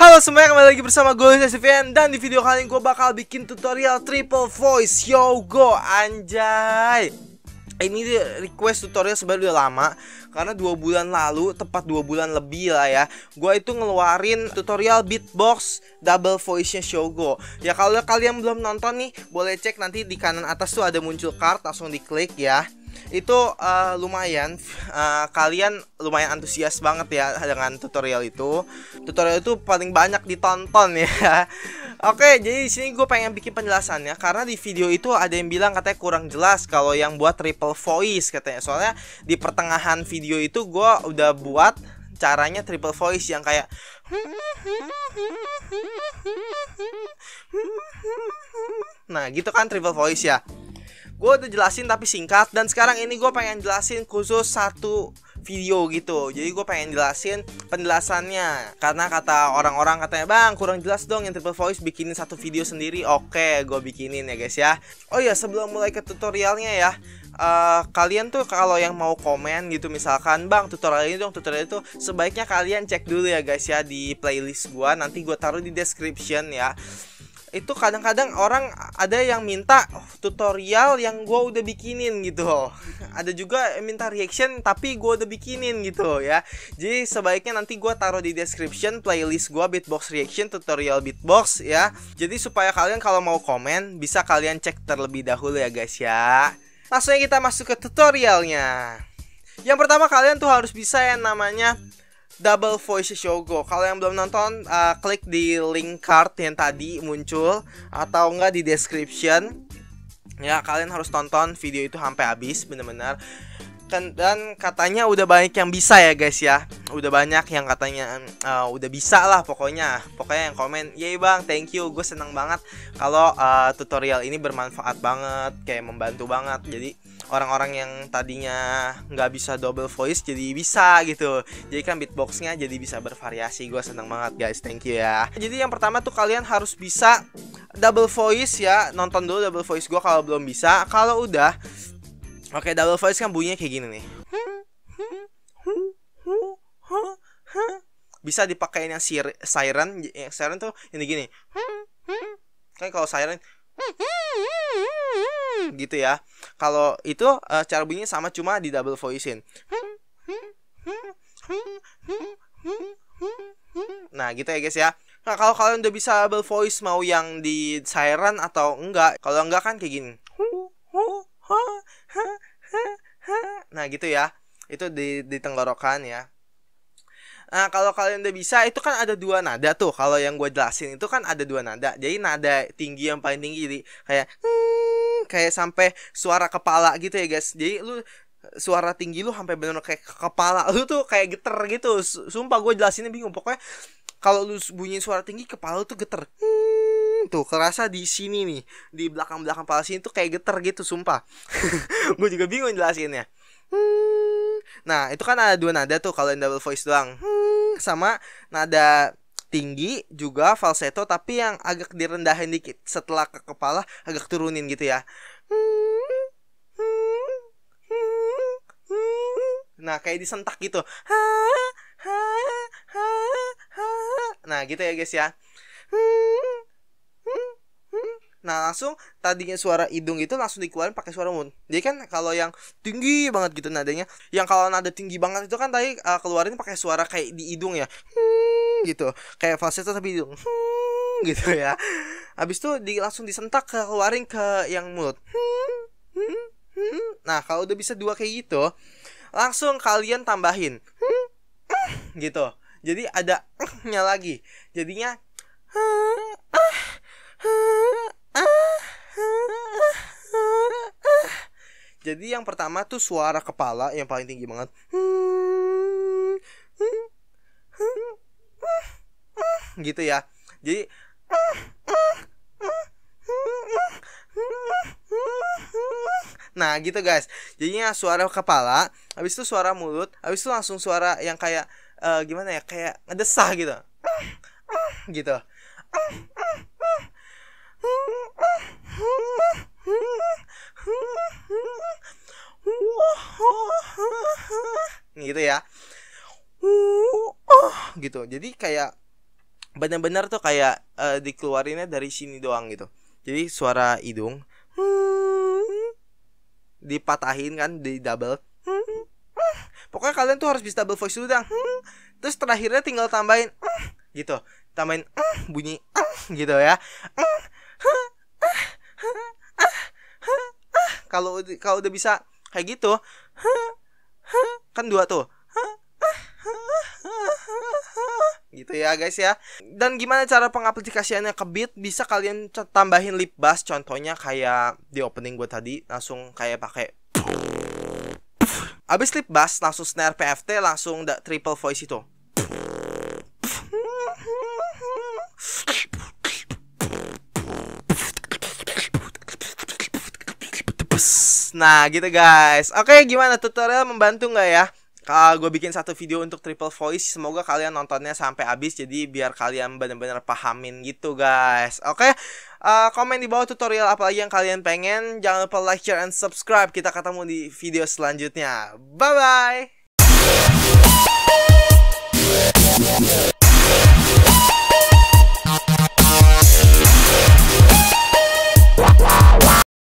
Halo semuanya kembali lagi bersama gue Lucian dan di video kali ini gue bakal bikin tutorial triple voice yo go anjay ini request tutorial sebenarnya udah lama karena dua bulan lalu tepat dua bulan lebih lah ya gue itu ngeluarin tutorial beatbox double voice nya shogo ya kalau kalian belum nonton nih boleh cek nanti di kanan atas tuh ada muncul card langsung diklik ya itu uh, lumayan uh, kalian lumayan antusias banget ya dengan tutorial itu tutorial itu paling banyak ditonton ya oke jadi di sini gue pengen bikin penjelasannya karena di video itu ada yang bilang katanya kurang jelas kalau yang buat triple voice katanya soalnya di pertengahan video itu gue udah buat caranya triple voice yang kayak nah gitu kan triple voice ya gue udah jelasin tapi singkat dan sekarang ini gue pengen jelasin khusus satu video gitu jadi gue pengen jelasin penjelasannya karena kata orang-orang katanya bang kurang jelas dong yang triple voice bikinin satu video sendiri oke gue bikinin ya guys ya oh ya sebelum mulai ke tutorialnya ya Uh, kalian tuh kalau yang mau komen gitu misalkan bang tutorial ini dong tutorial itu sebaiknya kalian cek dulu ya guys ya di playlist gue nanti gue taruh di description ya itu kadang-kadang orang ada yang minta tutorial yang gue udah bikinin gitu ada juga yang minta reaction tapi gue udah bikinin gitu ya jadi sebaiknya nanti gue taruh di description playlist gue beatbox reaction tutorial beatbox ya jadi supaya kalian kalau mau komen bisa kalian cek terlebih dahulu ya guys ya langsung kita masuk ke tutorialnya yang pertama kalian tuh harus bisa yang namanya Double Voice Shogo. Kalau yang belum nonton, uh, klik di link card yang tadi muncul atau enggak di description. Ya, kalian harus tonton video itu sampai habis benar-benar. Kan, dan katanya udah banyak yang bisa ya guys ya Udah banyak yang katanya uh, udah bisa lah pokoknya Pokoknya yang komen "Yey bang thank you gue seneng banget Kalau uh, tutorial ini bermanfaat banget Kayak membantu banget Jadi orang-orang yang tadinya nggak bisa double voice jadi bisa gitu jadi kan beatboxnya jadi bisa bervariasi gue seneng banget guys thank you ya jadi yang pertama tuh kalian harus bisa double voice ya nonton dulu double voice gue kalau belum bisa kalau udah oke double voice kan bunyinya kayak gini nih bisa dipakai yang siren yang eh, siren tuh ini gini kan kalau siren gitu ya kalau itu uh, eh, cara bunyinya sama cuma di double voicein nah gitu ya guys ya nah kalau kalian udah bisa double voice mau yang di siren atau enggak kalau enggak kan kayak gini nah gitu ya itu di di tenggorokan ya Nah, kalau kalian udah bisa, itu kan ada dua nada tuh. Kalau yang gue jelasin itu kan ada dua nada. Jadi nada tinggi yang paling tinggi jadi kayak kayak sampai suara kepala gitu ya guys jadi lu suara tinggi lu sampai benar-benar kayak ke kepala lu tuh kayak geter gitu sumpah gue jelasinnya bingung pokoknya kalau lu bunyi suara tinggi kepala lu tuh geter hmm, tuh kerasa di sini nih di belakang belakang kepala sini tuh kayak geter gitu sumpah gue juga bingung jelasinnya hmm. nah itu kan ada dua nada tuh kalau yang double voice doang hmm, sama nada tinggi juga falsetto tapi yang agak direndahin dikit setelah ke kepala agak turunin gitu ya. Nah, kayak disentak gitu. Nah, gitu ya guys ya. Nah langsung tadinya suara hidung itu langsung dikeluarin pakai suara mulut. Jadi kan kalau yang tinggi banget gitu nadanya, yang kalau nada tinggi banget itu kan tadi uh, keluarin pakai suara kayak di hidung ya gitu kayak falsetto tapi hmm, gitu ya habis itu di, langsung disentak ke keluarin ke yang mulut hmm, hmm, hmm. nah kalau udah bisa dua kayak gitu langsung kalian tambahin hmm, hmm, gitu jadi ada nya lagi jadinya hmm, hmm, hmm, jadi yang pertama tuh suara kepala yang paling tinggi banget hmm, gitu ya jadi Nah gitu guys Jadinya suara kepala Habis itu suara mulut Habis itu langsung suara yang kayak uh, Gimana ya Kayak ngedesah gitu Gitu Gitu ya gitu jadi kayak benar-benar tuh kayak uh, dikeluarinnya dari sini doang gitu jadi suara hidung dipatahin kan di double pokoknya kalian tuh harus bisa double voice dulu dong terus terakhirnya tinggal tambahin gitu tambahin bunyi gitu ya kalau kalau udah bisa kayak gitu kan dua tuh gitu ya guys ya. Dan gimana cara pengaplikasiannya ke beat? Bisa kalian tambahin lip bass contohnya kayak di opening gue tadi langsung kayak pakai Abis lip bass langsung snare PFT langsung da triple voice itu. Nah gitu guys Oke gimana tutorial membantu nggak ya uh, gue bikin satu video untuk triple voice semoga kalian nontonnya sampai habis jadi biar kalian benar-benar pahamin gitu guys oke okay? uh, eh, komen di bawah tutorial apa lagi yang kalian pengen jangan lupa like share and subscribe kita ketemu di video selanjutnya bye bye